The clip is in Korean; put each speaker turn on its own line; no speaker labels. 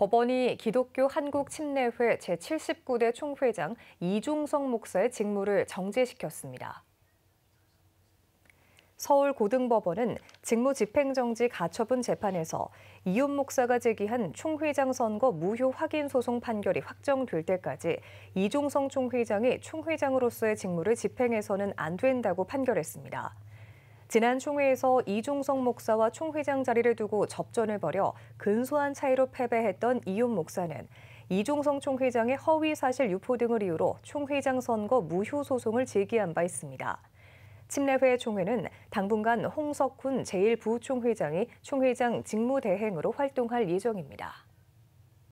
법원이 기독교 한국침례회 제79대 총회장 이종성 목사의 직무를 정지시켰습니다. 서울고등법원은 직무집행정지 가처분 재판에서 이윤 목사가 제기한 총회장 선거 무효 확인 소송 판결이 확정될 때까지 이종성 총회장이 총회장으로서의 직무를 집행해서는 안 된다고 판결했습니다. 지난 총회에서 이종성 목사와 총회장 자리를 두고 접전을 벌여 근소한 차이로 패배했던 이윤 목사는 이종성 총회장의 허위 사실 유포 등을 이유로 총회장 선거 무효 소송을 제기한 바 있습니다. 침례회 총회는 당분간 홍석훈 제1부총회장이 총회장 직무대행으로 활동할 예정입니다.